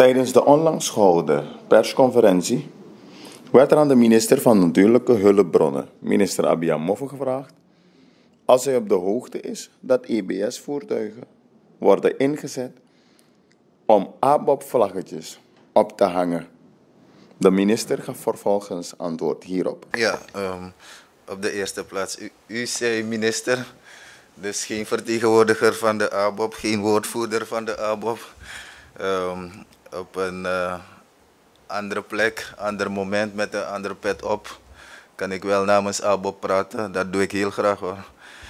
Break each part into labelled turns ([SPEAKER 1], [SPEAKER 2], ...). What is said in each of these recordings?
[SPEAKER 1] Tijdens de onlangs gehouden persconferentie werd er aan de minister van Natuurlijke Hulpbronnen, minister Abia Moffe, gevraagd als hij op de hoogte is dat EBS-voertuigen worden ingezet om ABOP-vlaggetjes op te hangen. De minister gaf vervolgens antwoord hierop.
[SPEAKER 2] Ja, ehm, op de eerste plaats, u, zei minister, dus geen vertegenwoordiger van de ABOP, geen woordvoerder van de ABOP. Ehm, op een eh, andere plek, ander moment met een andere pet op, kan ik wel namens Abo praten. Dat doe ik heel graag hoor.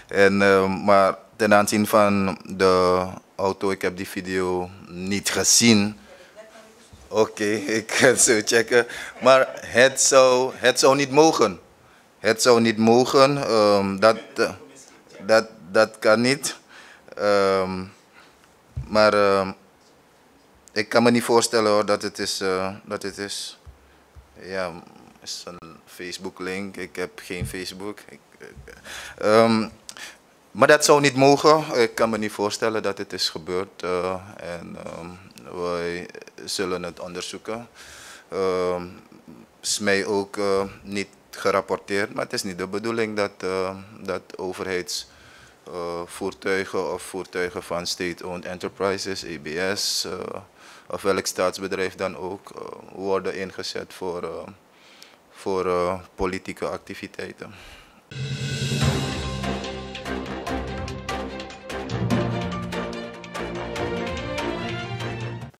[SPEAKER 2] En, eh, maar ten aanzien van de auto, ik heb die video niet gezien. Oké, ik ga het zo checken. Maar het zou, het zou niet mogen. Het zou niet mogen. Ehm, dat, dat, dat kan niet. Ehm, maar... Ehm, ik kan me niet voorstellen hoor, dat het is. Uh, dat het is. Ja, is een Facebook-link. Ik heb geen Facebook. Ik, eh, ehm, maar dat zou niet mogen. Ik kan me niet voorstellen dat het is gebeurd. Eh, en ehm, wij zullen het onderzoeken. Uh, is mij ook niet gerapporteerd, maar het is niet de bedoeling dat, dat overheids eh, voertuigen of voertuigen van state-owned enterprises, EBS eh, of welk staatsbedrijf dan ook, eh, worden ingezet voor, voor politieke activiteiten.